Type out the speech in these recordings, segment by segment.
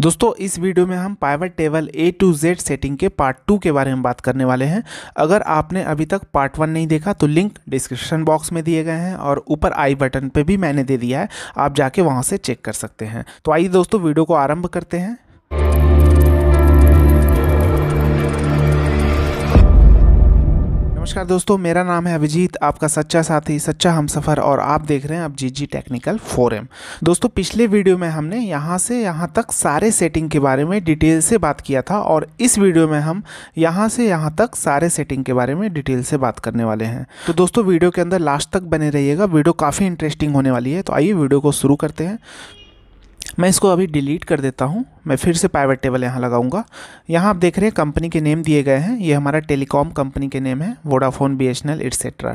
दोस्तों इस वीडियो में हम pivot table A to Z setting के पार्ट टू के बारे में बात करने वाले हैं अगर आपने अभी तक पार्ट वन नहीं देखा तो लिंक डिस्क्रिप्शन बॉक्स में दिए गए हैं और ऊपर आई बटन पर भी मैंने दे दिया है आप जाके वहाँ से चेक कर सकते हैं तो आइए दोस्तों वीडियो को आरम्भ करते हैं नमस्कार दोस्तों मेरा नाम है अभिजीत आपका सच्चा साथी सच्चा हम सफ़र और आप देख रहे हैं अब जी जी टेक्निकल फोरम दोस्तों पिछले वीडियो में हमने यहां से यहां तक सारे सेटिंग के बारे में डिटेल से बात किया था और इस वीडियो में हम यहां से यहां तक सारे सेटिंग के बारे में डिटेल से बात करने वाले हैं तो दोस्तों वीडियो के अंदर लास्ट तक बने रहिएगा वीडियो काफ़ी इंटरेस्टिंग होने वाली है तो आइए वीडियो को शुरू करते हैं मैं इसको अभी डिलीट कर देता हूँ मैं फिर से प्राइवेट टेबल यहाँ लगाऊंगा यहाँ आप देख रहे हैं कंपनी के नेम दिए गए हैं ये हमारा टेलीकॉम कंपनी के नेम है वोडाफोन बी एस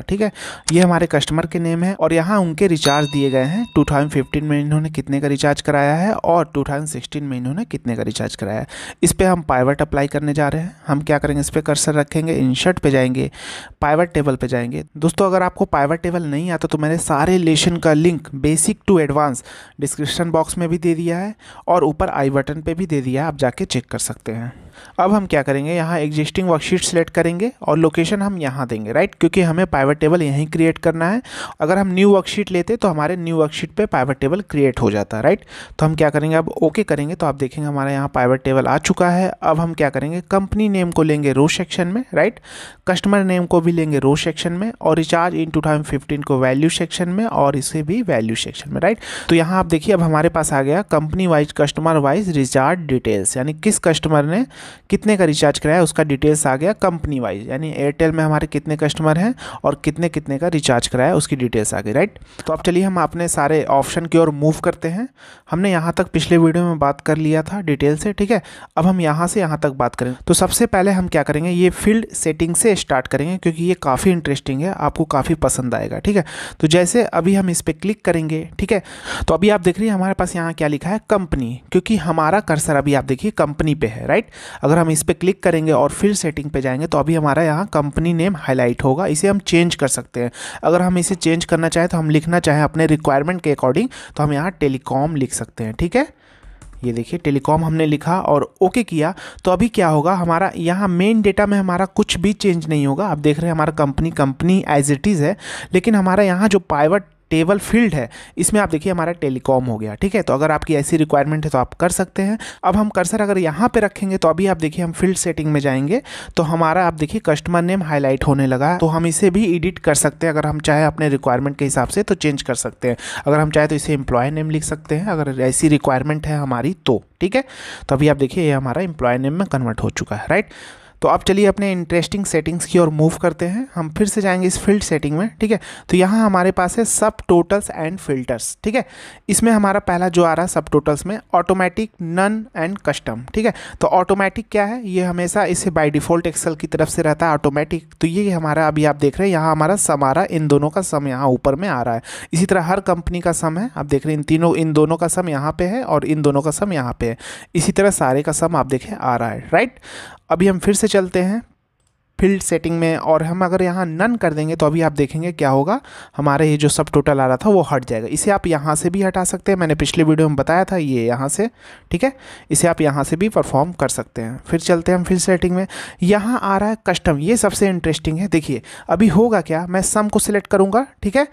ठीक है ये हमारे कस्टमर के नेम है और यहाँ उनके रिचार्ज दिए गए हैं टू में इन्होंने कितने का रिचार्ज कराया है और टू में इन्होंने कितने का रिचार्ज कराया है इस पर हम पाइवेट अप्लाई करने जा रहे हैं हम क्या करेंगे इस पर कर्सर रखेंगे इनशर्ट पर जाएंगे पाइवट टेबल पर जाएंगे दोस्तों अगर आपको पाइवट टेबल नहीं आता तो मैंने सारे लेशन का link basic to advance description box में भी दे दिया है और ऊपर आई बटन पे भी दे दिया आप जाके चेक कर सकते हैं अब हम क्या करेंगे यहाँ एग्जिस्टिंग वर्कशीट सेलेक्ट करेंगे और लोकेशन हम यहाँ देंगे राइट क्योंकि हमें पाइवेट टेबल यहीं क्रिएट करना है अगर हम न्यू वर्कशीट लेते तो हमारे न्यू वर्कशीट पे पाइवेट टेबल क्रिएट हो जाता है राइट तो हम क्या करेंगे अब ओके करेंगे तो आप देखेंगे हमारे यहाँ पाइवेट टेबल आ चुका है अब हम क्या करेंगे कंपनी नेम को लेंगे रो सेक्शन में राइट कस्टमर नेम को भी लेंगे रो सेक्शन में और रिचार्ज इन टू को वैल्यू सेक्शन में और इसे भी वैल्यू सेक्शन में राइट तो यहाँ आप देखिए अब हमारे पास आ गया company wise customer wise recharge details यानी किस कस्टमर ने कितने का रिचार्ज कराया उसका डिटेल्स आ गया कंपनी वाइज यानी एयरटेल में हमारे कितने कस्टमर हैं और कितने कितने का रिचार्ज कराया उसकी डिटेल्स आ गई राइट तो अब चलिए हम अपने सारे ऑप्शन की ओर मूव करते हैं हमने यहाँ तक पिछले वीडियो में बात कर लिया था डिटेल से ठीक है अब हम यहाँ से यहाँ तक बात करें तो सबसे पहले हम क्या करेंगे ये फील्ड सेटिंग से स्टार्ट करेंगे क्योंकि ये काफ़ी इंटरेस्टिंग है आपको काफ़ी पसंद आएगा ठीक है तो जैसे अभी हम इस पर क्लिक करेंगे ठीक है तो अभी आप देख रहे हैं हमारे पास यहाँ क्या लिखा है कंपनी क्योंकि हमारा कर्सर अभी आप देखिए कंपनी पे है राइट अगर हम इस पर क्लिक करेंगे और फिर सेटिंग पे जाएंगे तो अभी हमारा यहाँ कंपनी नेम हाईलाइट होगा इसे हम चेंज कर सकते हैं अगर हम इसे चेंज करना चाहें तो हम लिखना चाहें अपने रिक्वायरमेंट के अकॉर्डिंग तो हम यहाँ टेलीकॉम लिख सकते हैं ठीक है ये देखिए टेलीकॉम हमने लिखा और ओके किया तो अभी क्या होगा हमारा यहाँ मेन डेटा में हमारा कुछ भी चेंज नहीं होगा आप देख रहे हैं हमारा company company as it is है लेकिन हमारा यहाँ जो पाइवट टेबल फील्ड है इसमें आप देखिए हमारा टेलीकॉम हो गया ठीक है तो अगर आपकी ऐसी रिक्वायरमेंट है तो आप कर सकते हैं अब हम कर्सर अगर यहाँ पर रखेंगे तो अभी आप देखिए हम फील्ड सेटिंग में जाएंगे तो हमारा आप देखिए कस्टमर नेम हाईलाइट होने लगा तो हम इसे भी एडिट कर सकते हैं अगर हम चाहे अपने रिक्वायरमेंट के हिसाब से तो चेंज कर सकते हैं अगर हम चाहे तो इसे एम्प्लॉय नेम लिख सकते हैं अगर ऐसी रिक्वायरमेंट है हमारी तो ठीक है तो अभी आप देखिए ये हमारा एम्प्लॉय नेम में कन्वर्ट हो चुका है राइट तो आप चलिए अपने इंटरेस्टिंग सेटिंग्स की ओर मूव करते हैं हम फिर से जाएंगे इस फील्ड सेटिंग में ठीक है तो यहाँ हमारे पास है सब टोटल्स एंड फिल्टर्स ठीक है इसमें हमारा पहला जो आ रहा है सब टोटल्स में ऑटोमेटिक नन एंड कस्टम ठीक है तो ऑटोमेटिक क्या है ये हमेशा इसे बाई डिफ़ॉल्ट एक्सल की तरफ से रहता है ऑटोमेटिक तो ये हमारा अभी आप देख रहे हैं यहाँ हमारा सम आ रहा है इन दोनों का सम यहाँ ऊपर में आ रहा है इसी तरह हर कंपनी का सम है आप देख रहे हैं इन तीनों इन दोनों का सम यहाँ पे है और इन दोनों का सम यहाँ पे है इसी तरह सारे का सम आप देखें आ रहा है राइट अभी हम फिर से चलते हैं फील्ड सेटिंग में और हम अगर यहाँ नन कर देंगे तो अभी आप देखेंगे क्या होगा हमारे ये जो सब टोटल आ रहा था वो हट जाएगा इसे आप यहाँ से भी हटा सकते हैं मैंने पिछले वीडियो में बताया था ये यहाँ से ठीक है इसे आप यहाँ से भी परफॉर्म कर सकते हैं फिर चलते हैं हम फील्ड सेटिंग में यहाँ आ रहा है कस्टम ये सबसे इंटरेस्टिंग है देखिए अभी होगा क्या मैं सम को सिलेक्ट करूँगा ठीक है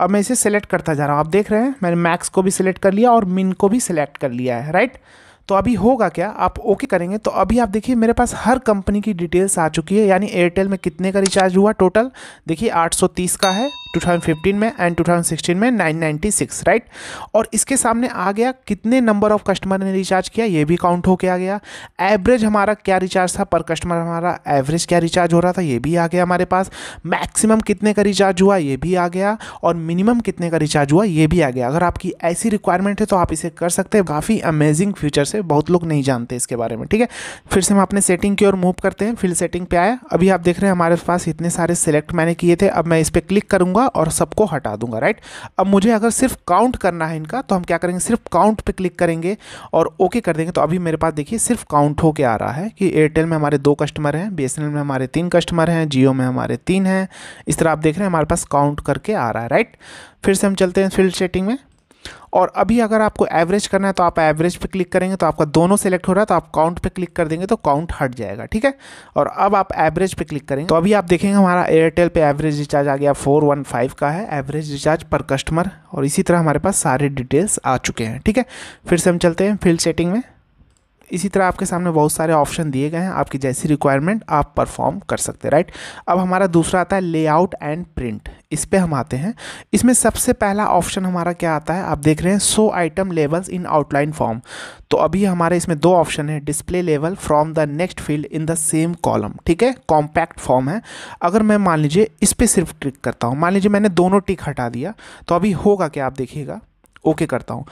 अब मैं इसे सेलेक्ट करता जा रहा हूँ आप देख रहे हैं मैंने मैक्स को भी सिलेक्ट कर लिया और मिन को भी सिलेक्ट कर लिया है राइट तो अभी होगा क्या आप ओके करेंगे तो अभी आप देखिए मेरे पास हर कंपनी की डिटेल्स आ चुकी है यानी एयरटेल में कितने का रिचार्ज हुआ टोटल देखिए 830 का है 2015 में एंड 2016 में 996 राइट और इसके सामने आ गया कितने नंबर ऑफ कस्टमर ने रिचार्ज किया ये भी काउंट होके आ गया एवरेज हमारा क्या रिचार्ज था पर कस्टमर हमारा एवरेज क्या रिचार्ज हो रहा था ये भी आ गया हमारे पास मैक्सिमम कितने का रिचार्ज हुआ ये भी आ गया और मिनिमम कितने का रिचार्ज हुआ ये भी आ गया अगर आपकी ऐसी रिक्वायरमेंट है तो आप इसे कर सकते हैं काफ़ी अमेजिंग फ्यूचर से है बहुत लोग नहीं जानते इसके बारे में ठीक है फिर से हम अपने सेटिंग की ओर मूव करते हैं फिल सेटिंग पे आया अभी आप देख रहे हैं हमारे पास इतने सारे सेलेक्ट मैंने किए थे अब मैं इस पर क्लिक करूंगा और सबको हटा दूंगा राइट अब मुझे अगर सिर्फ काउंट करना है इनका तो हम क्या करेंगे सिर्फ काउंट पर क्लिक करेंगे और ओके कर देंगे तो अभी मेरे पास देखिए सिर्फ काउंट होकर आ रहा है कि एयरटेल में हमारे दो कस्टमर हैं बी में हमारे तीन कस्टमर हैं जियो में हमारे तीन हैं इस तरह आप देख रहे हैं हमारे पास काउंट करके आ रहा है राइट फिर से हम चलते हैं फिल्ड सेटिंग में और अभी अगर आपको एवरेज करना है तो आप एवरेज पे क्लिक करेंगे तो आपका दोनों सेलेक्ट हो रहा है तो आप काउंट पे क्लिक कर देंगे तो काउंट हट जाएगा ठीक है और अब आप एवरेज पे क्लिक करेंगे तो अभी आप देखेंगे हमारा एयरटेल पे एवरेज रिचार्ज आ गया फोर वन फाइव का है एवरेज रिचार्ज पर कस्टमर और इसी तरह हमारे पास सारे डिटेल्स आ चुके हैं ठीक है फिर से हम चलते हैं फील्ड सेटिंग में इसी तरह आपके सामने बहुत सारे ऑप्शन दिए गए हैं आपकी जैसी रिक्वायरमेंट आप परफॉर्म कर सकते हैं राइट अब हमारा दूसरा आता है लेआउट एंड प्रिंट इस पर हम आते हैं इसमें सबसे पहला ऑप्शन हमारा क्या आता है आप देख रहे हैं show item levels in outline form तो अभी हमारे इसमें दो ऑप्शन है display level from the next field in the same column ठीक है कॉम्पैक्ट फॉर्म है अगर मैं मान लीजिए इस पर सिर्फ टिक करता हूँ मान लीजिए मैंने दोनों टिक हटा दिया तो अभी होगा क्या आप देखिएगा ओके करता हूँ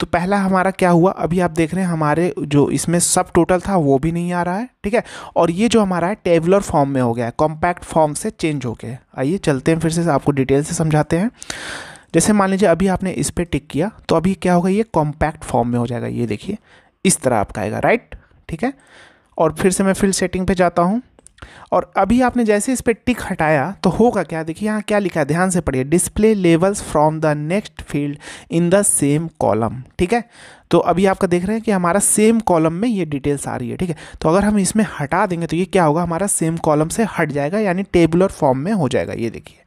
तो पहला हमारा क्या हुआ अभी आप देख रहे हैं हमारे जो इसमें सब टोटल था वो भी नहीं आ रहा है ठीक है और ये जो हमारा है टेबुलर फॉर्म में हो गया है कॉम्पैक्ट फॉर्म से चेंज हो गया आइए चलते हैं फिर से आपको डिटेल से समझाते हैं जैसे मान लीजिए अभी आपने इस पर टिक किया तो अभी क्या होगा ये कॉम्पैक्ट फॉर्म में हो जाएगा ये देखिए इस तरह आपका आएगा राइट ठीक है और फिर से मैं फिल सेटिंग पे जाता हूँ और अभी आपने जैसे इस पर टिक हटाया तो होगा क्या देखिए यहाँ क्या लिखा है ध्यान से पढ़िए display levels from the next field in the same column ठीक है तो अभी आपका देख रहे हैं कि हमारा सेम कॉलम में ये डिटेल्स आ रही है ठीक है तो अगर हम इसमें हटा देंगे तो ये क्या होगा हमारा सेम कॉलम से हट जाएगा यानी टेबुलर फॉर्म में हो जाएगा ये देखिए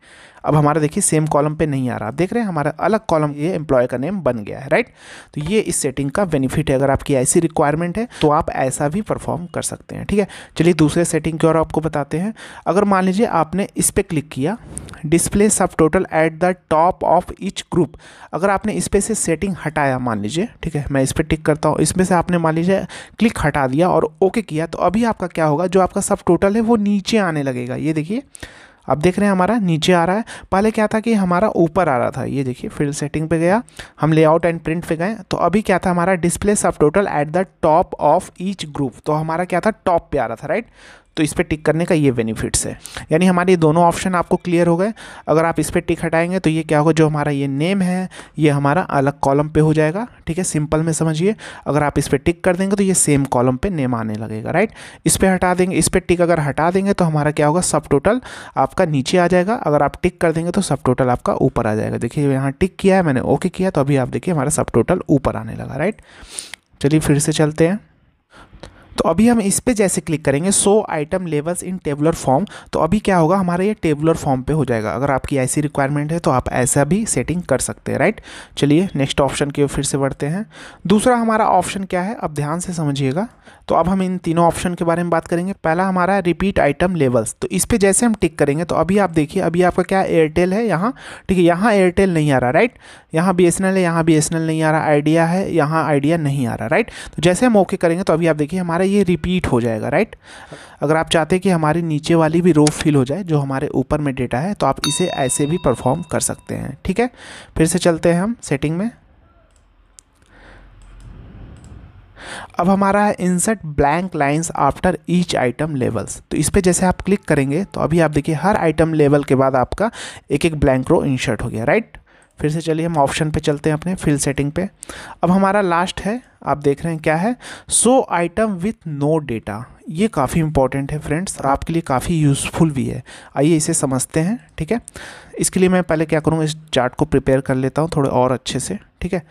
अब हमारा देखिए सेम कॉलम पे नहीं आ रहा आप देख रहे हैं हमारा अलग कॉलम ये एम्प्लॉय का नेम बन गया है राइट तो ये इस सेटिंग का बेनिफिट है अगर आपकी ऐसी रिक्वायरमेंट है तो आप ऐसा भी परफॉर्म कर सकते हैं ठीक है चलिए दूसरे सेटिंग की और आपको बताते हैं अगर मान लीजिए आपने इस पर क्लिक किया display subtotal at the top of each group अगर आपने इस पर से सेटिंग हटाया मान लीजिए ठीक है मैं इस पर टिक करता हूँ इसमें से आपने मान लीजिए क्लिक हटा दिया और ओके किया तो अभी आपका क्या होगा जो आपका सब टोटल है वो नीचे आने लगेगा ये देखिए अब देख रहे हैं हमारा नीचे आ रहा है पहले क्या था कि हमारा ऊपर आ रहा था ये देखिए फिर सेटिंग पे गया हम लेआउट एंड प्रिंट पे गए तो अभी क्या था हमारा display subtotal at the top of each group तो हमारा क्या था टॉप पे आ रहा था राइट तो इस पर टिक करने का ये बेनिफिट्स है यानी हमारे दोनों ऑप्शन आपको क्लियर हो गए अगर आप इस पर टिक हटाएंगे तो ये क्या होगा जो हमारा ये नेम है ये हमारा अलग कॉलम पे हो जाएगा ठीक है सिंपल में समझिए अगर आप इस पर टिक कर देंगे तो ये सेम कॉलम पे नेम आने लगेगा राइट इस पर हटा देंगे इस पर टिक अगर हटा देंगे तो हमारा क्या होगा सब टोटल आपका नीचे आ जाएगा अगर आप टिक कर देंगे तो सब टोटल आपका ऊपर आ जाएगा देखिए यहाँ टिक किया है मैंने ओके किया तो अभी आप देखिए हमारा सब टोटल ऊपर आने लगा राइट चलिए फिर से चलते हैं तो अभी हम इस पर जैसे क्लिक करेंगे show item levels in tabular form तो अभी क्या होगा हमारा ये टेबुलर फॉर्म पे हो जाएगा अगर आपकी ऐसी रिक्वायरमेंट है तो आप ऐसा भी सेटिंग कर सकते हैं राइट चलिए नेक्स्ट ऑप्शन की ओर फिर से बढ़ते हैं दूसरा हमारा ऑप्शन क्या है अब ध्यान से समझिएगा तो अब हम इन तीनों ऑप्शन के बारे में बात करेंगे पहला हमारा रिपीट आइटम लेवल्स तो इस पर जैसे हम टिक करेंगे तो अभी आप देखिए अभी आपका क्या एयरटेल है यहाँ ठीक है यहाँ एयरटेल नहीं आ रहा राइट यहाँ बी है यहाँ बी नहीं आ रहा आइडिया है यहाँ आइडिया नहीं आ रहा राइट तो जैसे हम ओके करेंगे तो अभी आप देखिए हमारे ये रिपीट हो जाएगा राइट अगर आप चाहते कि हमारी नीचे वाली भी रो फिल हो जाए जो हमारे ऊपर में डेटा है तो आप इसे ऐसे भी परफॉर्म कर सकते हैं ठीक है फिर से चलते हैं हम सेटिंग में अब हमारा है insert blank lines after each item levels तो इस पर जैसे आप क्लिक करेंगे तो अभी आप देखिए हर आइटम लेवल के बाद आपका एक एक ब्लैंक रो इंसर्ट हो गया राइट फिर से चलिए हम ऑप्शन पे चलते हैं अपने फिल सेटिंग पे अब हमारा लास्ट है आप देख रहे हैं क्या है show item with no data ये काफ़ी इंपॉर्टेंट है फ्रेंड्स और आपके लिए काफ़ी यूज़फुल भी है आइए इसे समझते हैं ठीक है इसके लिए मैं पहले क्या करूँगा इस चार्ट को प्रिपेयर कर लेता हूँ थोड़े और अच्छे से ठीक है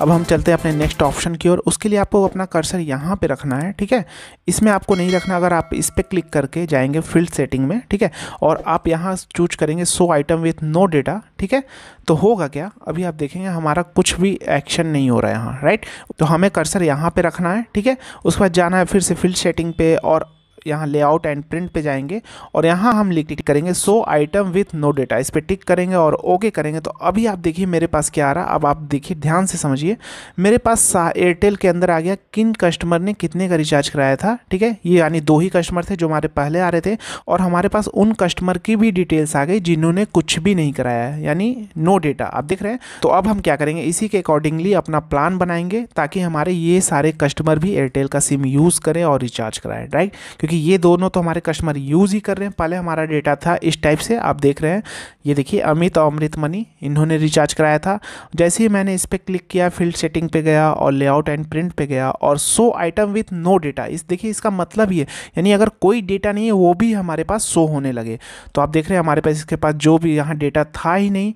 अब हम चलते हैं अपने नेक्स्ट ऑप्शन की ओर उसके लिए आपको अपना कर्सर यहाँ पे रखना है ठीक है इसमें आपको नहीं रखना अगर आप इस पर क्लिक करके जाएंगे फील्ड सेटिंग में ठीक है और आप यहाँ चूज करेंगे show item with no data ठीक है तो होगा क्या अभी आप देखेंगे हमारा कुछ भी एक्शन नहीं हो रहा है यहाँ राइट तो हमें कर्सर यहाँ पर रखना है ठीक है उसके बाद जाना है फिर से फील्ड सेटिंग पे और यहाँ लेआउट एंड प्रिंट पे जाएंगे और यहाँ हम लिख करेंगे show item with no data इस पर टिक करेंगे और ओके करेंगे तो अभी आप देखिए मेरे पास क्या आ रहा अब आप देखिए ध्यान से समझिए मेरे पास एयरटेल के अंदर आ गया किन कस्टमर ने कितने का रिचार्ज कराया था ठीक है ये यानी दो ही कस्टमर थे जो हमारे पहले आ रहे थे और हमारे पास उन कस्टमर की भी डिटेल्स आ गई जिन्होंने कुछ भी नहीं कराया यानी नो डेटा आप देख रहे हैं तो अब हम क्या करेंगे इसी के अकॉर्डिंगली अपना प्लान बनाएंगे ताकि हमारे ये सारे कस्टमर भी एयरटेल का सिम यूज़ करें और रिचार्ज कराएं राइट क्योंकि क्योंकि ये दोनों तो हमारे कस्टमर यूज़ ही कर रहे हैं पहले हमारा डेटा था इस टाइप से आप देख रहे हैं ये देखिए अमित और अमृत मनी इन्होंने रिचार्ज कराया था जैसे ही मैंने इस पर क्लिक किया फील्ड सेटिंग पे गया और लेआउट एंड प्रिंट पे गया और show item with no data इस देखिए इसका मतलब ये यानी अगर कोई डेटा नहीं है वो भी हमारे पास शो होने लगे तो आप देख रहे हैं हमारे पास इसके पास जो भी यहाँ डेटा था ही नहीं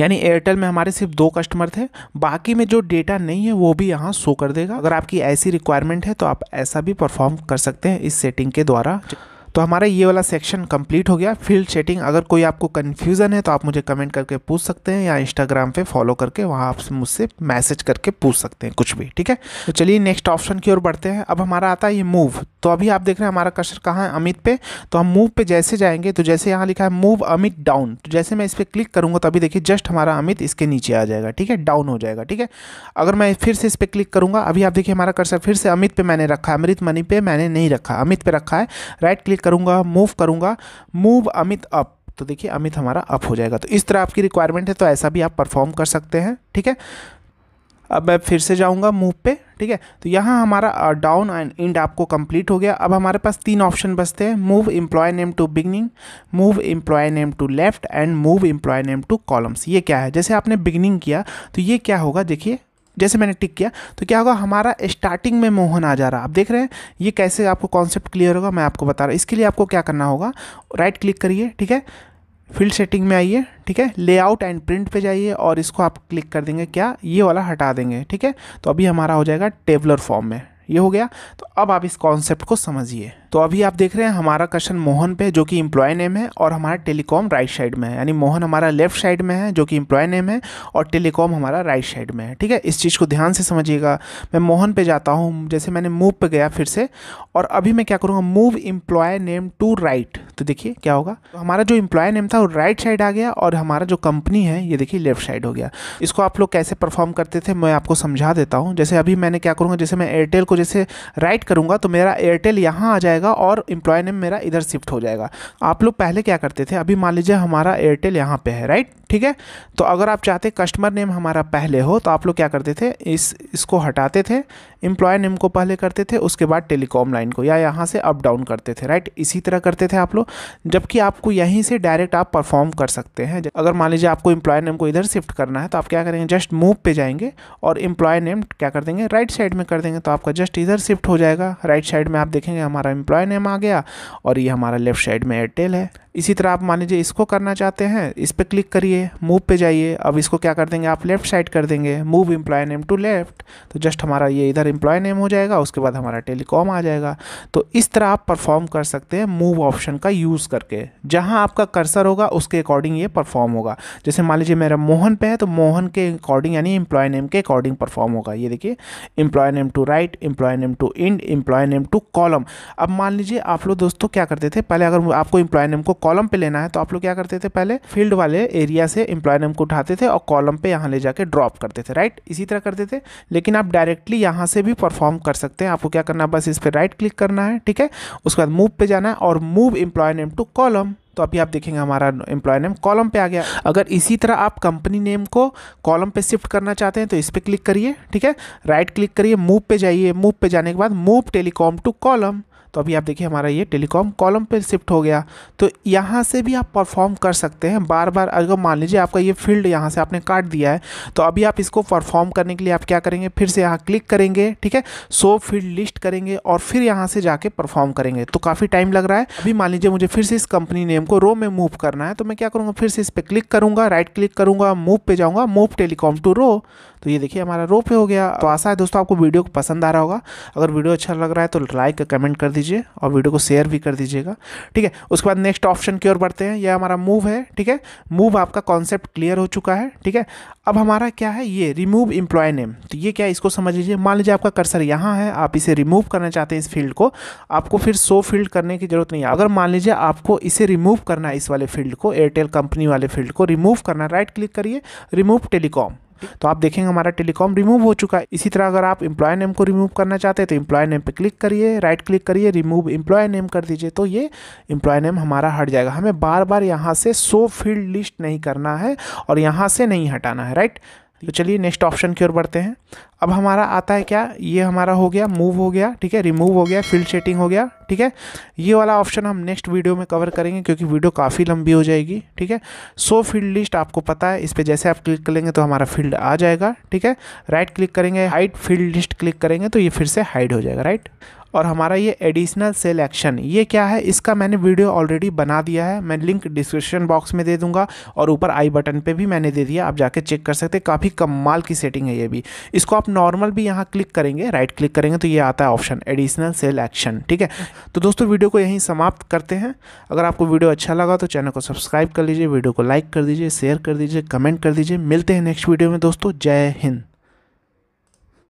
यानी एयरटेल में हमारे सिर्फ दो कस्टमर थे बाकी में जो डेटा नहीं है वो भी यहाँ शो कर देगा अगर आपकी ऐसी रिक्वायरमेंट है तो आप ऐसा भी परफॉर्म कर सकते हैं इस सेटिंग के द्वारा तो हमारा ये वाला सेक्शन कंप्लीट हो गया फील्ड सेटिंग अगर कोई आपको कन्फ्यूज़न है तो आप मुझे कमेंट करके पूछ सकते हैं या इंस्टाग्राम पे फॉलो करके वहाँ आप मुझसे मैसेज करके पूछ सकते हैं कुछ भी ठीक है तो चलिए नेक्स्ट ऑप्शन की ओर बढ़ते हैं अब हमारा आता है ये मूव तो अभी आप देख रहे हैं हमारा कशर कहाँ है अमित पे तो हम मूव पे जैसे जाएंगे तो जैसे यहाँ लिखा है मूव अमित डाउन तो जैसे मैं इस पर क्लिक करूँगा तो अभी देखिए जस्ट हमारा अमित इसके नीचे आ जाएगा ठीक है डाउन हो जाएगा ठीक है अगर मैं फिर से इस पर क्लिक करूँगा अभी आप देखिए हमारा कर्सर फिर से अमित पे मैंने रखा है अमृत मनी पे मैंने नहीं रखा अमित पे रखा है राइट क्लिक करूँगा मूव करूँगा मूव अमित अप तो देखिए अमित हमारा अप हो जाएगा तो इस तरह आपकी रिक्वायरमेंट है तो ऐसा भी आप परफॉर्म कर सकते हैं ठीक है अब मैं फिर से जाऊंगा मूव पे ठीक है तो यहाँ हमारा डाउन एंड इंड आपको कंप्लीट हो गया अब हमारे पास तीन ऑप्शन बचते हैं move employee name to beginning move employee name to left end move employee name to columns ये क्या है जैसे आपने बिगनिंग किया तो ये क्या होगा देखिए जैसे मैंने टिक किया तो क्या होगा हमारा स्टार्टिंग में मोहन आ जा रहा है आप देख रहे हैं ये कैसे आपको कॉन्सेप्ट क्लियर होगा मैं आपको बता रहा हूँ इसके लिए आपको क्या करना होगा राइट क्लिक करिए ठीक है फील्ड सेटिंग में आइए ठीक है लेआउट एंड प्रिंट पे जाइए और इसको आप क्लिक कर देंगे क्या ये वाला हटा देंगे ठीक है तो अभी हमारा हो जाएगा टेबलर फॉर्म में ये हो गया तो अब आप इस कॉन्सेप्ट को समझिए तो अभी आप देख रहे हैं हमारा क्वेश्चन मोहन पे जो कि इम्प्लॉय नेम है और हमारा टेलीकॉम राइट साइड में है यानी मोहन हमारा लेफ्ट साइड में है जो कि इम्प्लॉय नेम है और टेलीकॉम हमारा राइट साइड में है ठीक है इस चीज़ को ध्यान से समझिएगा मैं मोहन पे जाता हूँ जैसे मैंने मूव पे गया फिर से और अभी मैं क्या करूँगा move employee name to right तो देखिए क्या होगा तो हमारा जो इम्प्लॉय नेम था वो राइट साइड आ गया और हमारा जो कंपनी है ये देखिए लेफ्ट साइड हो गया इसको आप लोग कैसे परफॉर्म करते थे मैं आपको समझा देता हूँ जैसे अभी मैंने क्या करूँगा जैसे मैं एयरटेल को जैसे राइट करूँगा तो मेरा एयरटेल यहाँ आ जाएगा जाएगा और एम्प्लॉय नेम मेरा इधर शिफ्ट हो जाएगा आप लोग पहले क्या करते थे अभी मान लीजिए हमारा एयरटेल यहाँ पे है राइट ठीक है तो अगर आप चाहते कस्टमर नेम हमारा पहले हो तो आप लोग क्या करते थे इस इसको हटाते थे एम्प्लॉय नेम को पहले करते थे उसके बाद टेलीकॉम लाइन को या यहाँ से अप डाउन करते थे राइट इसी तरह करते थे आप लोग जबकि आपको यहीं से डायरेक्ट आप परफॉर्म कर सकते हैं अगर मान लीजिए आपको एम्प्लॉय नेम को इधर शिफ्ट करना है तो आप क्या करेंगे जस्ट मूव पर जाएंगे और एम्प्लॉय नेम क्या कर देंगे राइट साइड में कर देंगे तो आपका जस्ट इधर शिफ्ट हो जाएगा राइट साइड में आप देखेंगे हमारा एम्प्लॉय नेम आ गया और ये हमारा लेफ्ट साइड में एयरटेल है इसी तरह आप मान लीजिए इसको करना चाहते हैं इस पर क्लिक करिए मूव पे जाइए अब इसको क्या कर देंगे आप लेफ्ट साइड कर देंगे move employee name to left तो जस्ट हमारा ये इधर इम्प्लॉय नेम हो जाएगा उसके बाद हमारा टेलीकॉम आ जाएगा तो इस तरह आप परफॉर्म कर सकते हैं मूव ऑप्शन का यूज़ करके जहाँ आपका कर्सर होगा उसके अकॉर्डिंग ये परफॉर्म होगा जैसे मान लीजिए मेरा मोहन पे है तो मोहन के अकॉर्डिंग यानी इम्प्लॉय नेम के अकॉर्डिंग परफॉर्म होगा ये देखिए employee name to right employee name to end employee name to column अब मान लीजिए आप लोग दोस्तों क्या करते थे पहले अगर आपको इम्प्लॉय नेम को कॉलम पे लेना है तो आप लोग क्या करते थे पहले फील्ड वाले एरिया से एम्प्लॉय नेम को उठाते थे और कॉलम पे यहाँ ले जाके ड्रॉप करते थे राइट इसी तरह करते थे लेकिन आप डायरेक्टली यहाँ से भी परफॉर्म कर सकते हैं आपको क्या करना है बस इस पर राइट क्लिक करना है ठीक है उसके बाद मूव पे जाना है और move employee name to column तो अभी आप देखेंगे हमारा एम्प्लॉय नेम कॉलम पे आ गया अगर इसी तरह आप कंपनी नेम को कॉलम पे शिफ्ट करना चाहते हैं तो इस पर क्लिक करिए ठीक है राइट क्लिक करिए मूव पे जाइए मूव पे जाने के बाद मूव टेलीकॉम टू कॉलम तो अभी आप देखिए हमारा ये टेलीकॉम कॉलम पर शिफ्ट हो गया तो यहाँ से भी आप परफॉर्म कर सकते हैं बार बार अगर मान लीजिए आपका ये फील्ड यहाँ से आपने काट दिया है तो अभी आप इसको परफॉर्म करने के लिए आप क्या करेंगे फिर से यहाँ क्लिक करेंगे ठीक है सो फील्ड लिस्ट करेंगे और फिर यहाँ से जाके परफॉर्म करेंगे तो काफ़ी टाइम लग रहा है अभी मान लीजिए मुझे फिर से इस कंपनी नेम को रो में मूव करना है तो मैं क्या करूँगा फिर से इस पर क्लिक करूँगा राइट क्लिक करूँगा मूव पे जाऊँगा मूव टेलीकॉम टू रो तो ये देखिए हमारा रो पे हो गया तो आशा है दोस्तों आपको वीडियो पसंद आ रहा होगा अगर वीडियो अच्छा लग रहा है तो लाइक कमेंट कर दीजिए और वीडियो को शेयर भी कर दीजिएगा ठीक है उसके बाद नेक्स्ट ऑप्शन की ओर बढ़ते हैं यह हमारा मूव है ठीक है मूव आपका कॉन्सेप्ट क्लियर हो चुका है ठीक है अब हमारा क्या है ये रिमूव इम्प्लॉय नेम तो ये क्या है इसको समझ लीजिए मान लीजिए आपका कर्सर यहाँ है आप इसे रिमूव करना चाहते हैं इस फील्ड को आपको फिर सो फील्ड करने की जरूरत नहीं है अगर मान लीजिए आपको इसे रिमूव करना है इस वाले फील्ड को एयरटेल कंपनी वाले फील्ड को रिमूव करना राइट क्लिक करिए रिमूव टेलीकॉम तो आप देखेंगे हमारा टेलीकॉम रिमूव हो चुका है इसी तरह अगर आप इंप्लॉय नेम को रिमूव करना चाहते हैं तो इंप्लॉय नेम पर क्लिक करिए राइट क्लिक करिए रिमूव इंप्लॉय नेम कर दीजिए तो ये इंप्लॉय नेम हमारा हट जाएगा हमें बार बार यहाँ से सो फील्ड लिस्ट नहीं करना है और यहाँ से नहीं हटाना है राइट तो चलिए नेक्स्ट ऑप्शन की ओर बढ़ते हैं अब हमारा आता है क्या ये हमारा हो गया मूव हो गया ठीक है रिमूव हो गया फील्ड सेटिंग हो गया ठीक है ये वाला ऑप्शन हम नेक्स्ट वीडियो में कवर करेंगे क्योंकि वीडियो काफ़ी लंबी हो जाएगी ठीक है सो फील्ड लिस्ट आपको पता है इस पर जैसे आप क्लिक करेंगे तो हमारा फील्ड आ जाएगा ठीक है राइट क्लिक करेंगे हाइड फील्ड लिस्ट क्लिक करेंगे तो ये फिर से हाइड हो जाएगा राइट और हमारा ये एडिशनल सेल एक्शन ये क्या है इसका मैंने वीडियो ऑलरेडी बना दिया है मैं लिंक डिस्क्रिप्शन बॉक्स में दे दूंगा और ऊपर आई बटन पे भी मैंने दे दिया आप जाके चेक कर सकते हैं काफ़ी कमाल की सेटिंग है ये भी इसको आप नॉर्मल भी यहाँ क्लिक करेंगे राइट क्लिक करेंगे तो ये आता है ऑप्शन एडिशनल सेल एक्शन ठीक है तो दोस्तों वीडियो को यहीं समाप्त करते हैं अगर आपको वीडियो अच्छा लगा तो चैनल को सब्सक्राइब कर लीजिए वीडियो को लाइक कर दीजिए शेयर कर दीजिए कमेंट कर दीजिए मिलते हैं नेक्स्ट वीडियो में दोस्तों जय हिंद